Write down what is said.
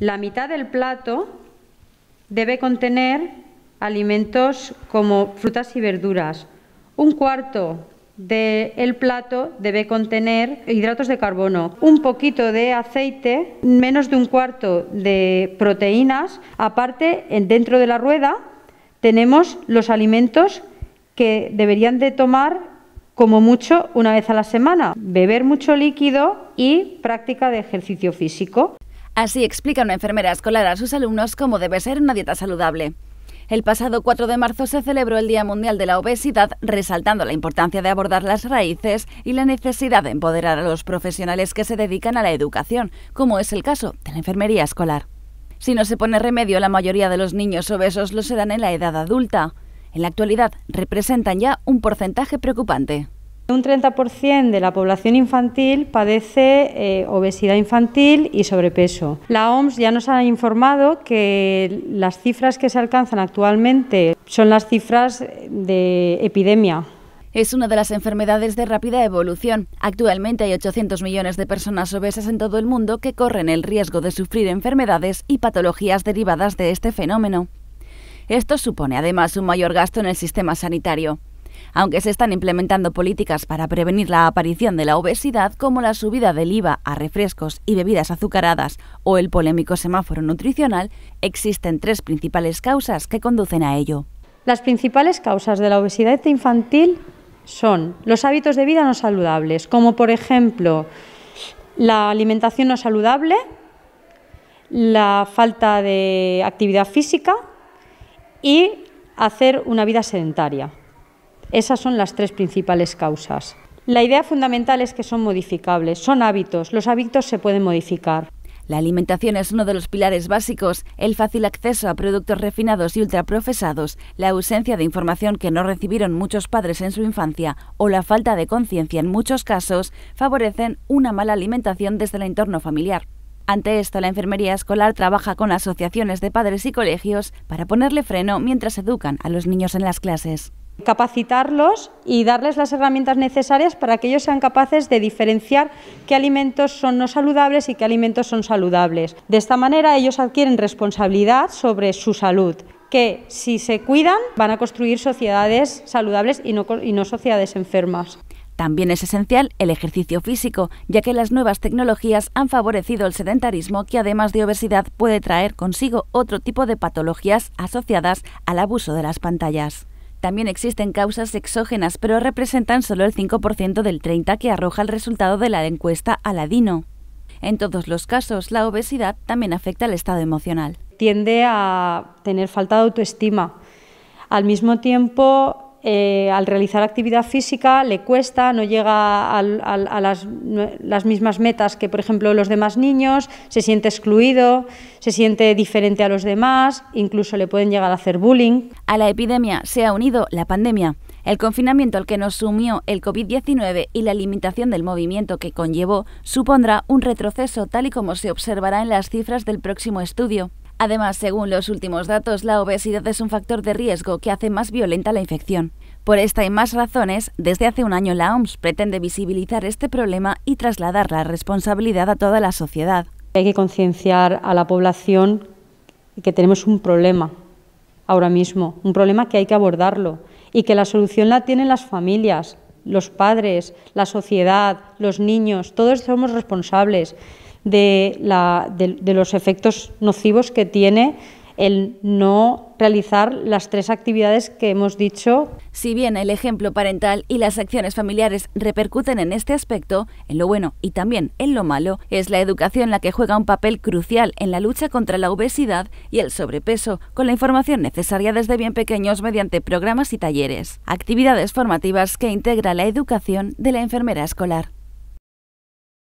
La mitad del plato debe contener alimentos como frutas y verduras. Un cuarto del plato debe contener hidratos de carbono, un poquito de aceite, menos de un cuarto de proteínas. Aparte, dentro de la rueda tenemos los alimentos que deberían de tomar como mucho una vez a la semana, beber mucho líquido y práctica de ejercicio físico. Así explica una enfermera escolar a sus alumnos cómo debe ser una dieta saludable. El pasado 4 de marzo se celebró el Día Mundial de la Obesidad, resaltando la importancia de abordar las raíces y la necesidad de empoderar a los profesionales que se dedican a la educación, como es el caso de la enfermería escolar. Si no se pone remedio, la mayoría de los niños obesos lo serán en la edad adulta. En la actualidad representan ya un porcentaje preocupante. Un 30% de la población infantil padece eh, obesidad infantil y sobrepeso. La OMS ya nos ha informado que las cifras que se alcanzan actualmente son las cifras de epidemia. Es una de las enfermedades de rápida evolución. Actualmente hay 800 millones de personas obesas en todo el mundo que corren el riesgo de sufrir enfermedades y patologías derivadas de este fenómeno. Esto supone además un mayor gasto en el sistema sanitario aunque se están implementando políticas para prevenir la aparición de la obesidad, como la subida del IVA a refrescos y bebidas azucaradas o el polémico semáforo nutricional, existen tres principales causas que conducen a ello. Las principales causas de la obesidad infantil son los hábitos de vida no saludables, como por ejemplo la alimentación no saludable, la falta de actividad física y hacer una vida sedentaria. Esas son las tres principales causas. La idea fundamental es que son modificables, son hábitos, los hábitos se pueden modificar. La alimentación es uno de los pilares básicos, el fácil acceso a productos refinados y ultraprofesados, la ausencia de información que no recibieron muchos padres en su infancia o la falta de conciencia en muchos casos favorecen una mala alimentación desde el entorno familiar. Ante esto, la enfermería escolar trabaja con asociaciones de padres y colegios para ponerle freno mientras educan a los niños en las clases. Capacitarlos y darles las herramientas necesarias para que ellos sean capaces de diferenciar qué alimentos son no saludables y qué alimentos son saludables. De esta manera ellos adquieren responsabilidad sobre su salud que si se cuidan van a construir sociedades saludables y no, sociedades enfermas. También es esencial el ejercicio físico, ya que las nuevas tecnologías han favorecido el sedentarismo que además de obesidad puede traer consigo otro tipo de patologías asociadas al abuso de las pantallas. También existen causas exógenas, pero representan solo el 5% del 30% que arroja el resultado de la encuesta Aladino. En todos los casos, la obesidad también afecta al estado emocional. Tiende a tener falta de autoestima. Al mismo tiempo, eh, al realizar actividad física le cuesta, no llega a, las, las, mismas metas que, por ejemplo, los demás niños, se siente excluido, se siente diferente a los demás, incluso le pueden llegar a hacer bullying. A la epidemia se ha unido la pandemia. El confinamiento al que nos sumió el COVID-19 y la limitación del movimiento que conllevó supondrá un retroceso tal y como se observará en las cifras del próximo estudio. Además, según los últimos datos, la obesidad es un factor de riesgo que hace más violenta la infección. Por esta y más razones, desde hace un año la OMS pretende visibilizar este problema y trasladar la responsabilidad a toda la sociedad. Hay que concienciar a la población que tenemos un problema ahora mismo, un problema que hay que abordarlo y que la solución la tienen las familias, los padres, la sociedad, los niños, todos somos responsables de, los efectos nocivos que tiene el no realizar las tres actividades que hemos dicho. Si bien el ejemplo parental y las acciones familiares repercuten en este aspecto, en lo bueno y también en lo malo, es la educación la que juega un papel crucial en la lucha contra la obesidad y el sobrepeso, con la información necesaria desde bien pequeños mediante programas y talleres, actividades formativas que integra la educación de la enfermera escolar.